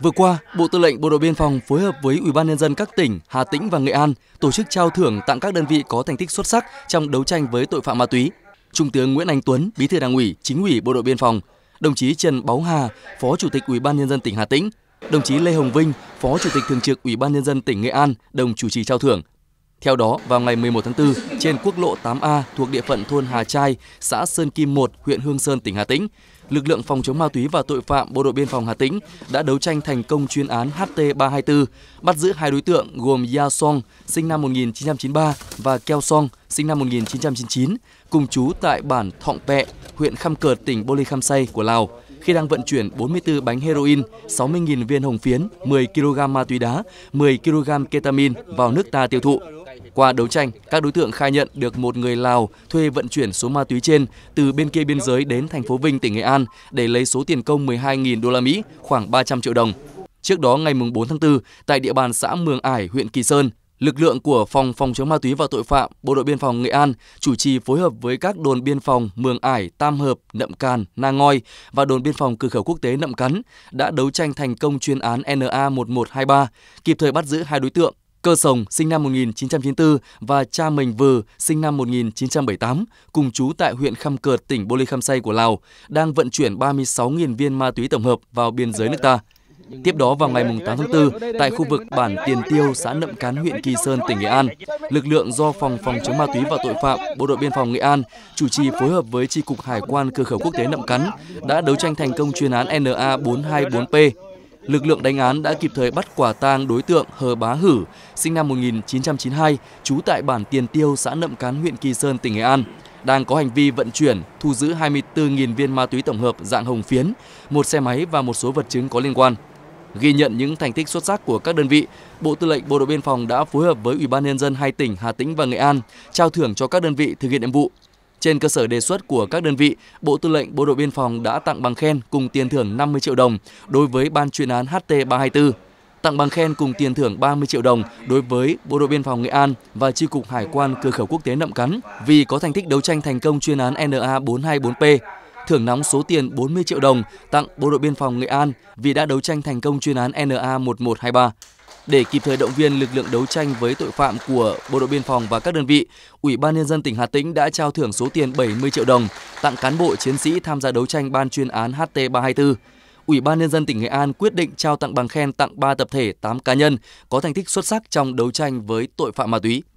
Vừa qua, Bộ Tư lệnh Bộ đội Biên phòng phối hợp với Ủy ban nhân dân các tỉnh Hà Tĩnh và Nghệ An tổ chức trao thưởng tặng các đơn vị có thành tích xuất sắc trong đấu tranh với tội phạm ma túy. Trung tướng Nguyễn Anh Tuấn, Bí thư Đảng ủy, Chính ủy Bộ đội Biên phòng, đồng chí Trần Báu Hà, Phó Chủ tịch Ủy ban nhân dân tỉnh Hà Tĩnh, đồng chí Lê Hồng Vinh, Phó Chủ tịch Thường trực Ủy ban nhân dân tỉnh Nghệ An đồng chủ trì trao thưởng. Theo đó, vào ngày 11 tháng 4, trên quốc lộ 8A thuộc địa phận thôn Hà Trai, xã Sơn Kim 1, huyện Hương Sơn, tỉnh Hà Tĩnh, lực lượng phòng chống ma túy và tội phạm Bộ đội biên phòng Hà Tĩnh đã đấu tranh thành công chuyên án HT324, bắt giữ hai đối tượng gồm Ya Song, sinh năm 1993 và Keo Song, sinh năm 1999, cùng chú tại bản Thọng Pẹ, huyện Khăm Cợt, tỉnh Bô Lê Khăm Say của Lào khi đang vận chuyển 44 bánh heroin, 60.000 viên hồng phiến, 10 kg ma túy đá, 10 kg ketamin vào nước ta tiêu thụ. Qua đấu tranh, các đối tượng khai nhận được một người Lào thuê vận chuyển số ma túy trên từ bên kia biên giới đến thành phố Vinh, tỉnh Nghệ An để lấy số tiền công 12.000 đô la Mỹ, khoảng 300 triệu đồng. Trước đó ngày 4 tháng 4, tại địa bàn xã Mường Ải, huyện Kỳ Sơn, lực lượng của Phòng Phòng chống ma túy và tội phạm, Bộ đội Biên phòng Nghệ An chủ trì phối hợp với các đồn biên phòng Mường Ải, Tam Hợp, Nậm Càn, Na Ngoi và đồn biên phòng cửa khẩu quốc tế Nậm Cắn đã đấu tranh thành công chuyên án NA1123, kịp thời bắt giữ hai đối tượng Cơ Sồng sinh năm 1994 và cha Mình Vừ sinh năm 1978 cùng chú tại huyện Khăm Cợt, tỉnh Bô Lê Khăm Say của Lào đang vận chuyển 36.000 viên ma túy tổng hợp vào biên giới nước ta. Tiếp đó vào ngày 8 tháng 4, tại khu vực bản Tiền Tiêu, xã Nậm Cán, huyện Kỳ Sơn, tỉnh Nghệ An, lực lượng do Phòng Phòng chống ma túy và tội phạm, Bộ đội Biên phòng Nghệ An chủ trì phối hợp với Tri cục Hải quan Cửa khẩu Quốc tế Nậm Cắn đã đấu tranh thành công chuyên án NA424P lực lượng đánh án đã kịp thời bắt quả tang đối tượng Hờ Bá Hử, sinh năm 1992, trú tại bản Tiền Tiêu, xã Nậm Cán, huyện Kỳ Sơn, tỉnh Nghệ An, đang có hành vi vận chuyển, thu giữ 24.000 viên ma túy tổng hợp dạng hồng phiến, một xe máy và một số vật chứng có liên quan. Ghi nhận những thành tích xuất sắc của các đơn vị, Bộ Tư lệnh Bộ đội Biên phòng đã phối hợp với Ủy ban nhân dân hai tỉnh Hà Tĩnh và Nghệ An trao thưởng cho các đơn vị thực hiện nhiệm vụ. Trên cơ sở đề xuất của các đơn vị, Bộ Tư lệnh Bộ đội Biên phòng đã tặng bằng khen cùng tiền thưởng 50 triệu đồng đối với ban chuyên án HT324, tặng bằng khen cùng tiền thưởng 30 triệu đồng đối với Bộ đội Biên phòng Nghệ An và Chi cục Hải quan Cửa khẩu Quốc tế Nậm Cắn vì có thành tích đấu tranh thành công chuyên án NA424P thưởng nóng số tiền 40 triệu đồng tặng Bộ đội Biên phòng Nghệ An vì đã đấu tranh thành công chuyên án NA1123. Để kịp thời động viên lực lượng đấu tranh với tội phạm của Bộ đội Biên phòng và các đơn vị, Ủy ban Nhân dân tỉnh Hà Tĩnh đã trao thưởng số tiền 70 triệu đồng tặng cán bộ chiến sĩ tham gia đấu tranh ban chuyên án HT324. Ủy ban Nhân dân tỉnh Nghệ An quyết định trao tặng bằng khen tặng 3 tập thể 8 cá nhân có thành tích xuất sắc trong đấu tranh với tội phạm ma túy.